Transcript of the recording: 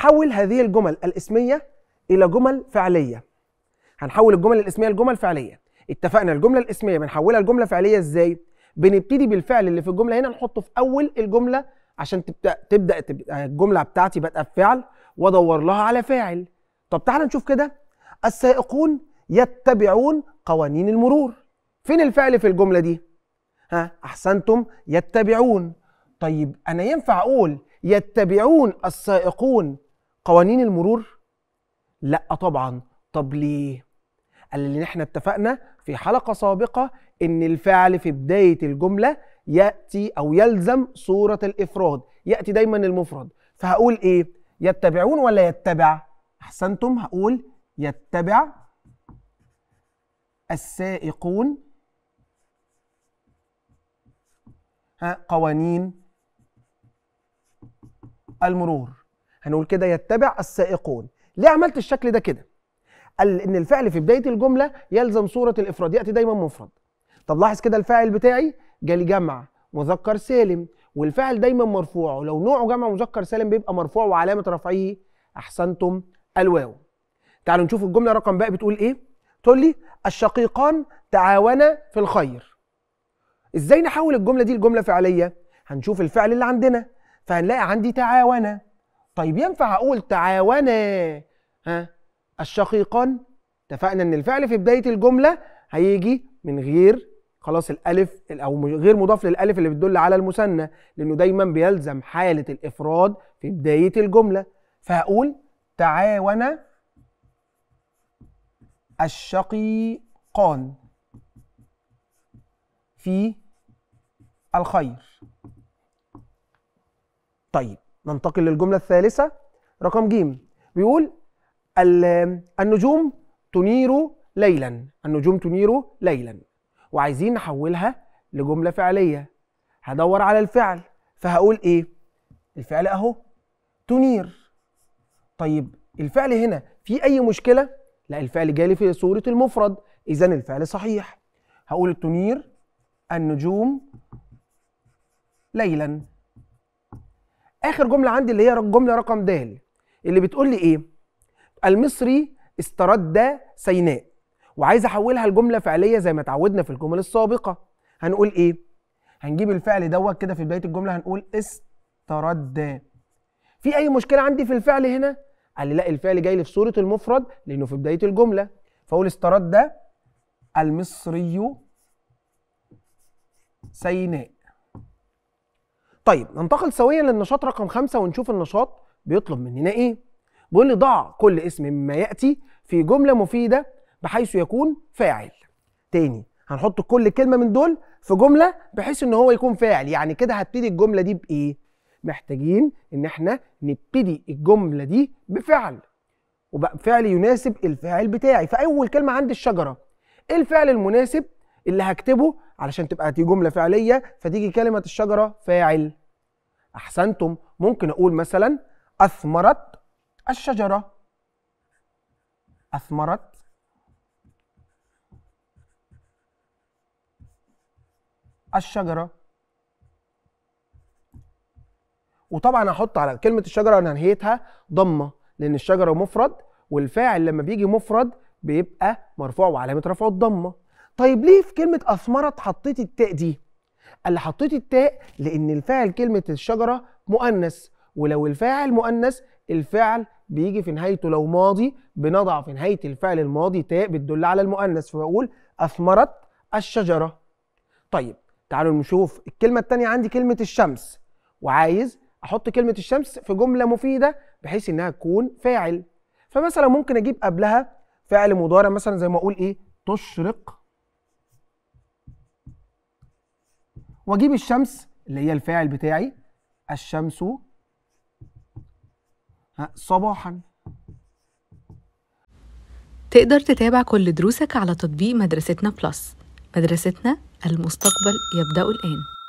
حول هذه الجمل الاسميه الى جمل فعليه هنحول الجمل الاسميه لجمل فعليه اتفقنا الجمله الاسميه بنحولها لجمله فعليه ازاي بنبتدي بالفعل اللي في الجمله هنا نحطه في اول الجمله عشان تبدا تبدا, يعني الجمله بتاعتي بادئه فعل وادور لها على فاعل طب تعالى نشوف كده السائقون يتبعون قوانين المرور فين الفعل في الجمله دي ها احسنتم يتبعون طيب انا ينفع اقول يتبعون السائقون قوانين المرور لا طبعا طب ليه قال لان احنا اتفقنا في حلقه سابقه ان الفعل في بدايه الجمله ياتي او يلزم صوره الافراد ياتي دايما المفرد فهقول ايه يتبعون ولا يتبع احسنتم هقول يتبع السائقون قوانين المرور هنقول كده يتبع السائقون ليه عملت الشكل ده كده قال ان الفعل في بدايه الجمله يلزم صوره الافراد ياتي دايما مفرد طب لاحظ كده الفاعل بتاعي جالي جمع مذكر سالم والفاعل دايما مرفوع ولو نوعه جمع مذكر سالم بيبقى مرفوع وعلامه رفعه احسنتم الواو تعالوا نشوف الجمله رقم بقى بتقول ايه تقول لي الشقيقان تعاونا في الخير ازاي نحول الجمله دي لجمله فعليه هنشوف الفعل اللي عندنا فهنلاقي عندي تعاونا طيب ينفع اقول تعاونا ها الشقيقان اتفقنا ان الفعل في بدايه الجمله هيجي من غير خلاص الالف او غير مضاف للالف اللي بتدل على المثنى لانه دايما بيلزم حاله الافراد في بدايه الجمله فهقول تعاون الشقيقان في الخير طيب ننتقل للجملة الثالثة رقم ج بيقول النجوم تنير ليلا النجوم تنير ليلا وعايزين نحولها لجملة فعلية هدور على الفعل فهقول ايه الفعل اهو تنير طيب الفعل هنا في اي مشكلة لا الفعل جالي في صورة المفرد اذا الفعل صحيح هقول تنير النجوم ليلا اخر جمله عندي اللي هي الجمله رقم د اللي بتقول لي ايه المصري استرد سيناء وعايز احولها لجمله فعليه زي ما اتعودنا في الجمل السابقه هنقول ايه هنجيب الفعل دوت كده في بدايه الجمله هنقول استرد في اي مشكله عندي في الفعل هنا قال لي لا الفعل جاي لي في صوره المفرد لانه في بدايه الجمله فاقول استرد المصري سيناء طيب ننتقل سويا للنشاط رقم خمسة ونشوف النشاط بيطلب مننا ايه بيقول لي ضع كل اسم مما ياتي في جمله مفيده بحيث يكون فاعل تاني هنحط كل كلمه من دول في جمله بحيث ان هو يكون فاعل يعني كده هبتدي الجمله دي بايه محتاجين ان احنا نبتدي الجمله دي بفعل وبقى فعل يناسب الفاعل بتاعي فاول كلمه عندي الشجره ايه الفعل المناسب اللي هكتبه علشان تبقى دي جمله فعليه فتيجي كلمه الشجره فاعل احسنتم ممكن اقول مثلا اثمرت الشجره اثمرت الشجره وطبعا هحط على كلمه الشجره انا نهيتها ضمه لان الشجره مفرد والفاعل لما بيجي مفرد بيبقى مرفوع وعلامه رفعه الضمه طيب ليه في كلمه اثمرت حطيت التاء دي لي حطيت التاء لان الفاعل كلمه الشجره مؤنث ولو الفاعل مؤنث الفعل بيجي في نهايته لو ماضي بنضع في نهايه الفعل الماضي تاء بتدل على المؤنث فبقول اثمرت الشجره طيب تعالوا نشوف الكلمه الثانيه عندي كلمه الشمس وعايز احط كلمه الشمس في جمله مفيده بحيث انها تكون فاعل فمثلا ممكن اجيب قبلها فعل مضارع مثلا زي ما اقول ايه تشرق واجيب الشمس اللي هي الفاعل بتاعي الشمس صباحا تقدر تتابع كل دروسك على تطبيق مدرستنا بلس مدرستنا المستقبل يبدأ الآن